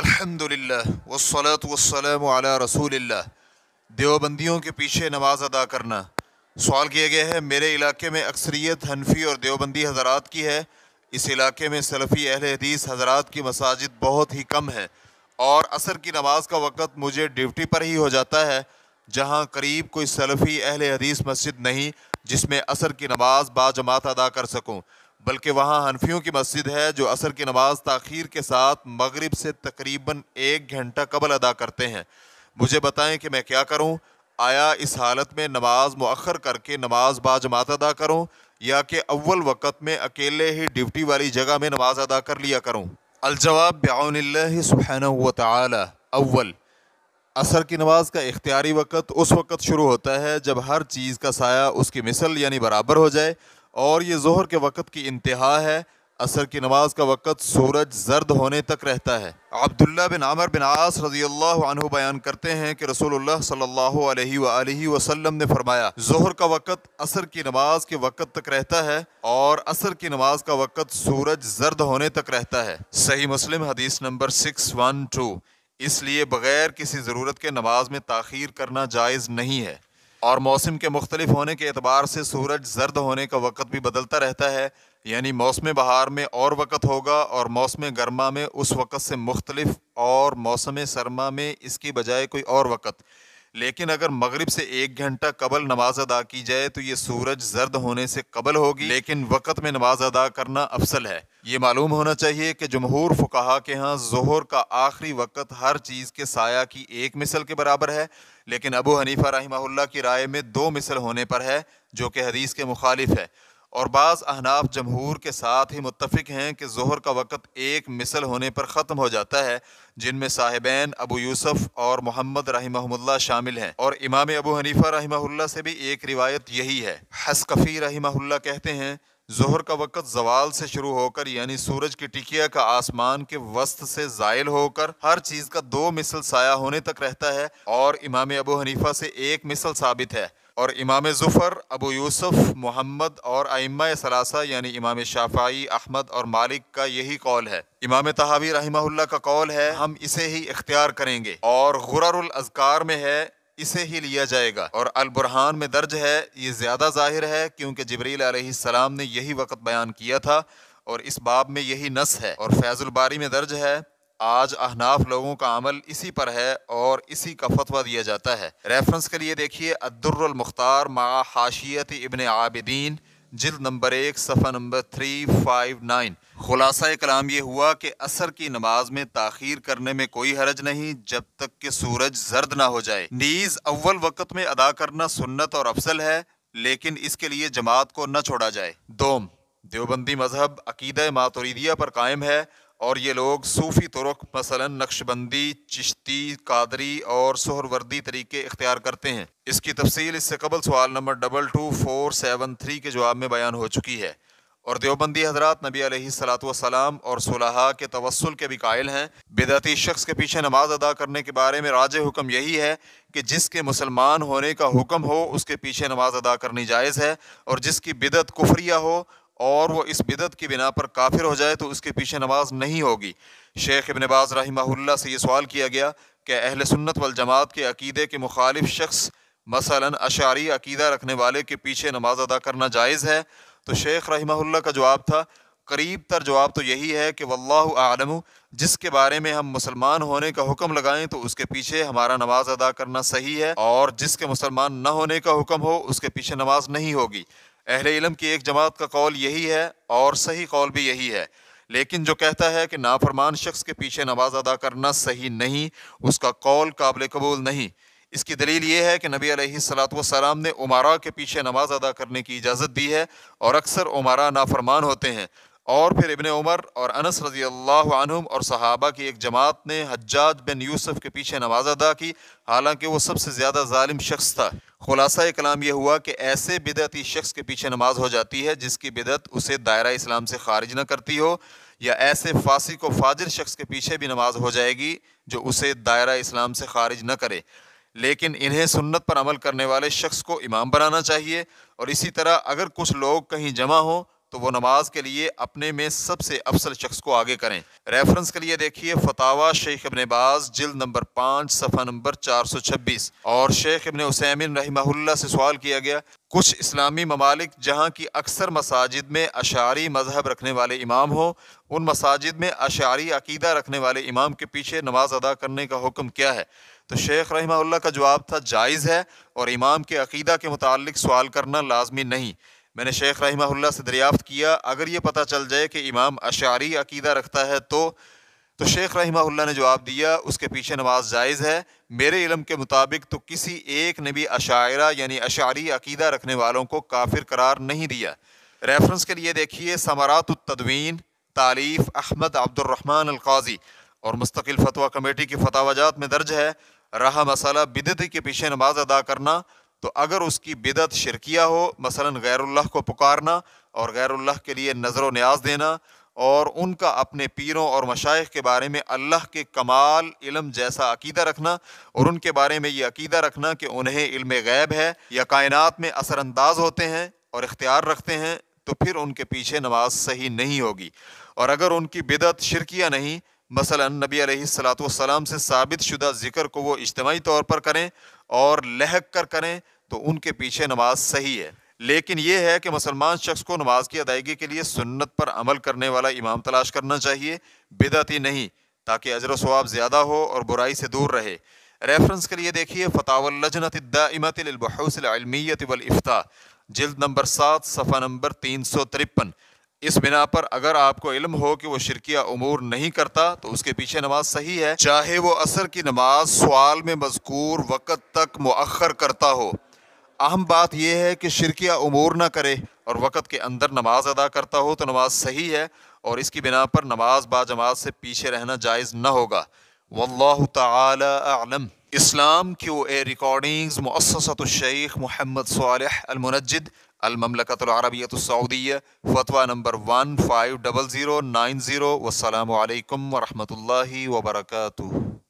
अल्हम्दुलिल्लाह वसलात वसलाम अला रसूलिल्लाह देवबंदियों के पीछे नमाज अदा करना सवाल किया गया है मेरे इलाके में अक्सरियत हनफी और देवबंदी हजरात की है इस इलाके में सलफ़ी अहल हदीस हजरात की मसाजिद बहुत ही कम है और असर की नमाज का वक़्त मुझे ड्यूटी पर ही हो जाता है जहाँ करीब कोई सलफ़ी अहल हदीस मस्जिद नहीं जिसमें असर की नमाज बाजमात अदा कर सकूँ बल्कि वहाँ हनफियों की मस्जिद है जो असर की नमाज तखीर के साथ मग़रब से तकरीबन एक घंटा कबल अदा करते हैं मुझे बताएं कि मैं क्या करूँ आया इस हालत में नमाज मौखर करके नमाज बाजमात अदा करूँ या कि अव्वल वक़्त में अकेले ही ड्यूटी वाली जगह में नमाज अदा कर लिया करूँ अलजवाब ब्यान सुबहाना तवल असर की नमाज का इख्तियारी वक़्त उस वक़्त शुरू होता है जब हर चीज़ का साया उसकी मिसल यानी बराबर हो जाए और ये जहर के वक़्त की इंतहा है असर की नमाज का वक़्त सूरज जर्द होने तक रहता है अब्दुल्ला बिन आमर बिन आस रजी अल्लाह बयान करते हैं कि रसूलुल्लाह सल्लल्लाहु अलैहि वसल्लम ने फरमाया जहर का वक़्त असर की नमाज के वक़्त तक रहता है और असर की नमाज का वक़्त सूरज जर्द होने तक रहता है सही मुस्लिम हदीस नंबर सिक्स वन टू इसलिए बग़ैर किसी ज़रूरत के नमाज में तखिर करना जायज़ नहीं है और मौसम के मुख्तलिफ होने के अतबार से सूरज जर्द होने का वक़्त भी बदलता रहता है यानी मौसम बहार में और वक़्त होगा और मौसम गर्मा में उस वक़्त से मुख्तलिफ और मौसम सरमा में इसकी बजाय कोई और वक़्त लेकिन अगर मगरिब से एक घंटा कबल नमाज अदा की जाए तो ये सूरज जर्द होने से कबल होगी लेकिन वक़्त में नमाज अदा करना अफसल है ये मालूम होना चाहिए कि जमहूर फ़ुकाहा के यहाँ जहर का आखिरी वक़्त हर चीज़ के साया की एक मिसल के बराबर है लेकिन अबू हनीफ़ा रही की राय में दो मिसल होने पर है जो कि हदीस के मुखालिफ है और बाज़ अहनाफ जमहूर के साथ ही मुतफिक हैं कि जहर का वक़्त एक मिसल होने पर ख़त्म हो जाता है जिनमें साहिबान अबू यूसुफ और मोहम्मद रहीमहुल्ला शामिल हैं और इमाम अबू हनीफ़ा रहीमहुल्ला से भी एक रिवायत यही है हसकफ़ी रहीमहुल्ला कहते हैं जहर का वक़्त जवाल से शुरू होकर यानी सूरज की टिकिया का आसमान के वस्त से जायल होकर हर चीज़ का दो मिसल साया होने तक रहता है और इमाम अबू हनीफा से एक मिसल साबित है और इमाम ज़ुफ़र अबू यूसुफ मोहम्मद और आइम्मा सलासा यानी इमाम शाफाई अहमद और मालिक का यही कौल है इमाम तहावी रहमहुल्ला का कौल है हम इसे ही इख्तियार करेंगे और गुररुल अजकार में है इसे ही लिया जाएगा और अलबुरहान में दर्ज है ये ज़्यादा जाहिर है क्योंकि जबरील सलाम ने यही वक़्त बयान किया था और इस बाब में यही नस है और फैज़ुलबारी में दर्ज है आज अहनाफ लोगों का अमल इसी पर है और इसी का फतवा दिया जाता है रेफरेंस के लिए देखिए अद्दुरमख्तार मा हाशियत इबन आबिदीन जिल नंबर एक सफ़ा नंबर थ्री फाइव नाइन खुलासा कलाम ये हुआ कि असर की नमाज में ताखीर करने में कोई हरज नहीं जब तक कि सूरज जर्द ना हो जाए नीज अव्वल वक़्त में अदा करना सुन्नत और अफसल है लेकिन इसके लिए जमात को न छोड़ा जाए दोम देवबंदी मजहब अकीद मातरीदिया पर कायम है और ये लोग सूफ़ी तुरक मसला नक्शबंदी चिश्ती कादरी और सहरवर्दी तरीके इख्तियार करते हैं इसकी तफसील इससे कबल सवाल नंबर double two four seven three के जवाब में बयान हो चुकी है और देवबंदी हजरात नबी सलाम और सुलहा के तवसल के भी कायल हैं बिदती शख्स के पीछे नमाज अदा करने के बारे में राज हुक्म यही है कि जिसके मुसलमान होने का हुक्म हो उसके पीछे नमाज अदा करनी जायज़ है और जिसकी बिदत कुफरिया हो और वो इस बिदत की बिना पर काफिर हो जाए तो उसके पीछे नमाज नहीं होगी शेख इबन बाज रही से ये सवाल किया गया कि अहल सुन्नत वल जमात के अकीदे के मुखालिफ शख्स मसलन अशारी अकीदा रखने वाले के पीछे नमाज अदा करना जायज़ है तो शेख रही का जवाब था करीब तर जवाब तो यही है कि वल्लाह आलम जिसके बारे में हम मुसलमान होने का हुक्म लगाएं तो उसके पीछे हमारा नमाज अदा करना सही है और जिसके मुसलमान न होने का हुक्म हो उसके पीछे नमाज नहीं होगी अहले इलम की एक जमात का कौल यही है और सही कौल भी यही है लेकिन जो कहता है कि नाफरमान शख्स के पीछे नमाज अदा करना सही नहीं उसका कौल काबिल कबूल नहीं इसकी दलील ये है कि नबी सलाम ने उमारा के पीछे नमाज अदा करने की इजाज़त दी है और अक्सर उमारा नाफरमान होते हैं और फिर इबन उमर और अनस रजी अल्लाह और सहाबा की एक जमात ने हज्जाज बिन यूसुफ के पीछे नमाज अदा की हालांकि वो सबसे ज़्यादा ालिम शख्स था खुलासा कलाम यह हुआ कि ऐसे बिदती शख्स के पीछे नमाज हो जाती है जिसकी बिदत उसे दायरा इस्लाम से खारिज न करती हो या ऐसे फासी को फाजिल शख्स के पीछे भी नमाज हो जाएगी जो उसे दायरा इस्लाम से खारिज न करे लेकिन इन्हें सुन्नत पर अमल करने वाले शख्स को इमाम बनाना चाहिए और इसी तरह अगर कुछ लोग कहीं जमा हों तो वो नमाज के लिए अपने में सबसे अफसल शख्स को आगे करें रेफरेंस के लिए देखिए फतावा शेख अबन बाज जिल नंबर पाँच सफ़ा नंबर चार सौ छब्बीस और शेख इबन हुसैमिन रही से सवाल किया गया कुछ इस्लामी ममालिक जहाँ की अक्सर मसाजिद में अशारी मजहब रखने वाले इमाम हो उन मसाजिद में अशारी अकीदा रखने वाले इमाम के पीछे नमाज अदा करने का हुक्म क्या है तो शेख रही का जवाब था जायज़ है और इमाम के अकीदा के मुतालिक सवाल करना लाजमी नहीं मैंने शेख रही से दरियाफ़त किया अगर ये पता चल जाए कि इमाम अशारी अकीदा रखता है तो तो शेख रही ने जवाब दिया उसके पीछे नमाज जायज़ है मेरे इलम के मुताबिक तो किसी एक ने भी अशायरा यानी अशारी अकीदा रखने वालों को काफिर करार नहीं दिया रेफरेंस के लिए देखिए समारात तदवीन तारीफ़ अहमद अब्दुलरहमान अलकाजी और मुस्तकिल फतवा कमेटी की फतावाजात में दर्ज है रहा मसाला बिदती के पीछे नमाज अदा करना तो अगर उसकी बिदत शिरकिया हो मसलन गैरुल्लाह को पुकारना और गैरुल्लाह के लिए नज़र न्याज देना और उनका अपने पीरों और मशाइ के बारे में अल्लाह के कमाल इलम जैसा अकीदा रखना और उनके बारे में ये अकीदा रखना कि उन्हें इल्म गैब है या कायनात में असरानंदाज होते हैं और इख्तियार रखते हैं तो फिर उनके पीछे नमाज सही नहीं होगी और अगर उनकी बिदत शिरकिया नहीं मसलन नबी सलाम से साबित शुदा ज़िक्र को वो इज्तमी तौर पर करें और लहक कर करें तो उनके पीछे नमाज सही है लेकिन यह है कि मुसलमान शख्स को नमाज की अदायगी के लिए सुन्नत पर अमल करने वाला इमाम तलाश करना चाहिए बिदती नहीं ताकि अजर स्वाब ज़्यादा हो और बुराई से दूर रहे रेफरेंस के लिए देखिए फ़तावलजनतदामतबहूसलमियत जल्द नंबर सात सफ़ा नंबर तीन सौ तिरपन इस बिना पर अगर आपको इल्म हो कि वो शिरकिया उमूर नहीं करता तो उसके पीछे नमाज सही है चाहे वो असर की नमाज सवाल में मजकूर वक़्त तक मौखर करता हो अहम बात यह है कि शिरकिया उमूर ना करे और वक़्त के अंदर नमाज अदा करता हो तो नमाज सही है और इसकी बिना पर नमाज बाजमात से पीछे रहना जायज़ ना होगा वल्ल इस्लाम क्यू ए रिकॉर्डिंग मुससतशेख मोहम्मद सालमनजद सऊदिया फतवा number one five double zero nine zero वालकम वरहमल वर्का